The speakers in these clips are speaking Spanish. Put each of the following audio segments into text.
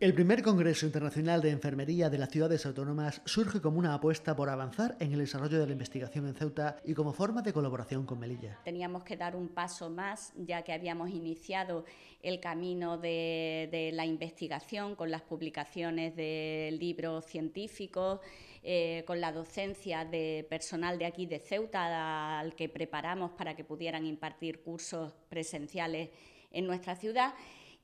El primer Congreso Internacional de Enfermería de las Ciudades Autónomas surge como una apuesta por avanzar en el desarrollo de la investigación en Ceuta y como forma de colaboración con Melilla. Teníamos que dar un paso más, ya que habíamos iniciado el camino de, la investigación con las publicaciones de libros científicos, eh, con la docencia de personal de aquí de Ceuta, al que preparamos para que pudieran impartir cursos presenciales en nuestra ciudad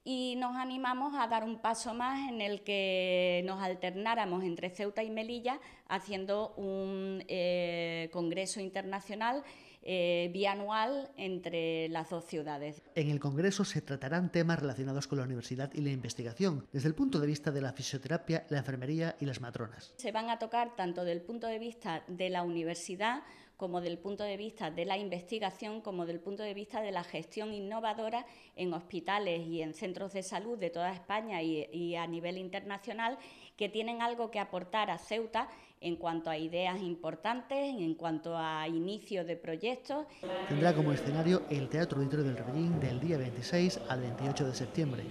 y nos animamos a dar un paso más en el que nos alternáramos entre Ceuta y Melilla haciendo un eh, congreso internacional eh, bianual entre las dos ciudades. En el congreso se tratarán temas relacionados con la universidad y la investigación, desde el punto de vista de la fisioterapia, la enfermería y las matronas. Se van a tocar tanto del punto de vista de la universidad como del punto de vista de la investigación, como del punto de vista de la gestión innovadora en hospitales y en centros de salud de toda España y, a nivel internacional, que tienen algo que aportar a Ceuta en cuanto a ideas importantes, en cuanto a inicio de proyectos. Tendrá como escenario el Teatro Auditorio del Rebellín del día 26 al 28 de septiembre.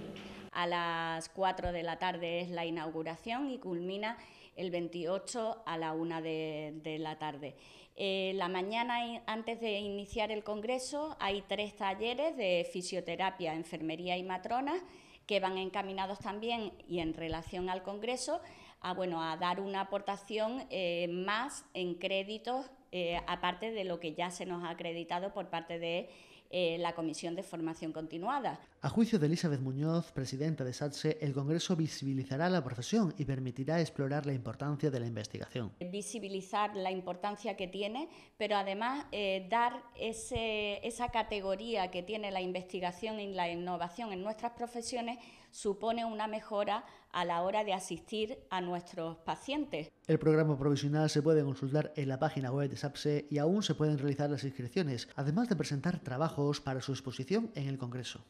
A las 4 de la tarde es la inauguración y culmina el 28 a la 1 de, la tarde. Eh, la mañana, antes de iniciar el congreso, hay tres talleres de fisioterapia, enfermería y matronas que van encaminados también y en relación al Congreso a, bueno, a dar una aportación eh, más en créditos, eh, aparte de lo que ya se nos ha acreditado por parte de eh, la Comisión de Formación Continuada. A juicio de Elizabeth Muñoz, presidenta de SAPSE, el Congreso visibilizará la profesión y permitirá explorar la importancia de la investigación. Visibilizar la importancia que tiene, pero además eh, dar esa categoría que tiene la investigación y la innovación en nuestras profesiones supone una mejora a la hora de asistir a nuestros pacientes. El programa provisional se puede consultar en la página web de SAPSE y aún se pueden realizar las inscripciones, además de presentar trabajos para su exposición en el Congreso.